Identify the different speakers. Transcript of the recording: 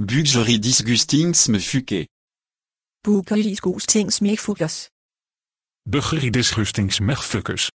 Speaker 1: Byggeris Gustings me fuke.
Speaker 2: Buggeris Gustings
Speaker 3: me fukkers. Buggeris Gustings me fukkers.